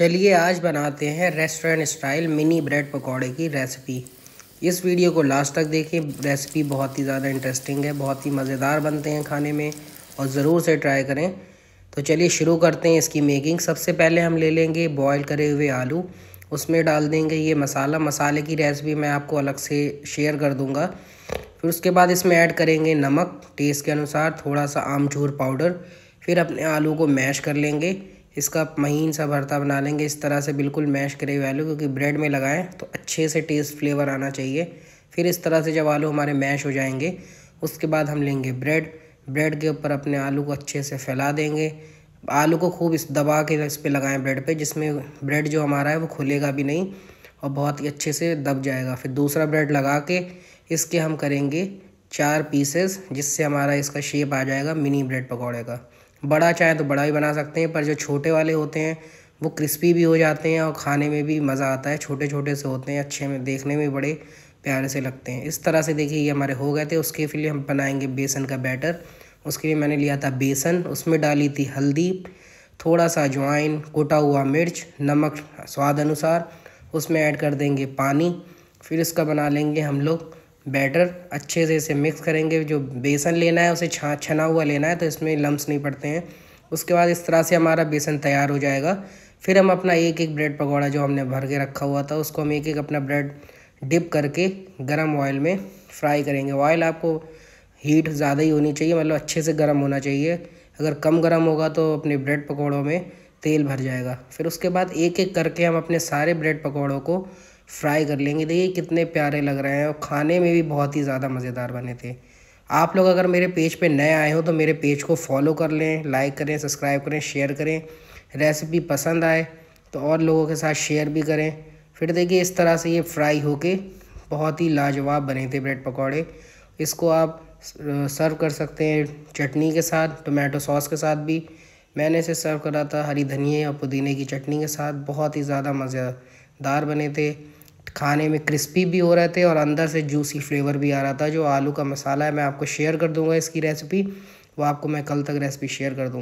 चलिए आज बनाते हैं रेस्टोरेंट स्टाइल मिनी ब्रेड पकौड़े की रेसिपी इस वीडियो को लास्ट तक देखिए रेसिपी बहुत ही ज़्यादा इंटरेस्टिंग है बहुत ही मज़ेदार बनते हैं खाने में और ज़रूर से ट्राई करें तो चलिए शुरू करते हैं इसकी मेकिंग सबसे पहले हम ले लेंगे बॉयल करे हुए आलू उसमें डाल देंगे ये मसाला मसाले की रेसिपी मैं आपको अलग से शेयर कर दूँगा फिर उसके बाद इसमें ऐड करेंगे नमक टेस्ट के अनुसार थोड़ा सा आमचूर पाउडर फिर अपने आलू को मैश कर लेंगे इसका महीन सा भरता बना लेंगे इस तरह से बिल्कुल मैश करे हुए आलू क्योंकि ब्रेड में लगाएं तो अच्छे से टेस्ट फ्लेवर आना चाहिए फिर इस तरह से जब आलू हमारे मैश हो जाएंगे उसके बाद हम लेंगे ब्रेड ब्रेड के ऊपर अपने आलू को अच्छे से फैला देंगे आलू को खूब इस दबा के इस पर लगाएं ब्रेड पर जिसमें ब्रेड जो हमारा है वो खुलेगा भी नहीं और बहुत ही अच्छे से दब जाएगा फिर दूसरा ब्रेड लगा के इसके हम करेंगे चार पीसेस जिससे हमारा इसका शेप आ जाएगा मिनी ब्रेड पकौड़े का बड़ा चाहें तो बड़ा भी बना सकते हैं पर जो छोटे वाले होते हैं वो क्रिस्पी भी हो जाते हैं और खाने में भी मज़ा आता है छोटे छोटे से होते हैं अच्छे में देखने में बड़े प्यारे से लगते हैं इस तरह से देखिए ये हमारे हो गए थे उसके लिए हम बनाएंगे बेसन का बैटर उसके लिए मैंने लिया था बेसन उसमें डाली थी हल्दी थोड़ा सा अजवाइन कोटा हुआ मिर्च नमक स्वाद अनुसार उसमें ऐड कर देंगे पानी फिर इसका बना लेंगे हम लोग बैटर अच्छे से इसे मिक्स करेंगे जो बेसन लेना है उसे छा छना हुआ लेना है तो इसमें लम्स नहीं पड़ते हैं उसके बाद इस तरह से हमारा बेसन तैयार हो जाएगा फिर हम अपना एक एक ब्रेड पकौड़ा जो हमने भर के रखा हुआ था उसको हम एक एक अपना ब्रेड डिप करके गरम ऑयल में फ्राई करेंगे ऑयल आपको हीट ज़्यादा ही होनी चाहिए मतलब अच्छे से गर्म होना चाहिए अगर कम गर्म होगा तो अपने ब्रेड पकौड़ों में तेल भर जाएगा फिर उसके बाद एक एक करके हम अपने सारे ब्रेड पकौड़ों को फ्राई कर लेंगे देखिए कितने प्यारे लग रहे हैं और खाने में भी बहुत ही ज़्यादा मज़ेदार बने थे आप लोग अगर मेरे पेज पे नए आए हो तो मेरे पेज को फॉलो कर लें लाइक करें सब्सक्राइब करें शेयर करें रेसिपी पसंद आए तो और लोगों के साथ शेयर भी करें फिर देखिए इस तरह से ये फ्राई होके बहुत ही लाजवाब बने थे ब्रेड पकौड़े इसको आप सर्व कर सकते हैं चटनी के साथ टोमेटो सॉस के साथ भी मैंने इसे सर्व करा था हरी धनिए और पुदीने की चटनी के साथ बहुत ही ज़्यादा मज़ेदार बने थे खाने में क्रिस्पी भी हो रहे थे और अंदर से जूसी फ्लेवर भी आ रहा था जो आलू का मसाला है मैं आपको शेयर कर दूंगा इसकी रेसिपी वो आपको मैं कल तक रेसिपी शेयर कर दूंगा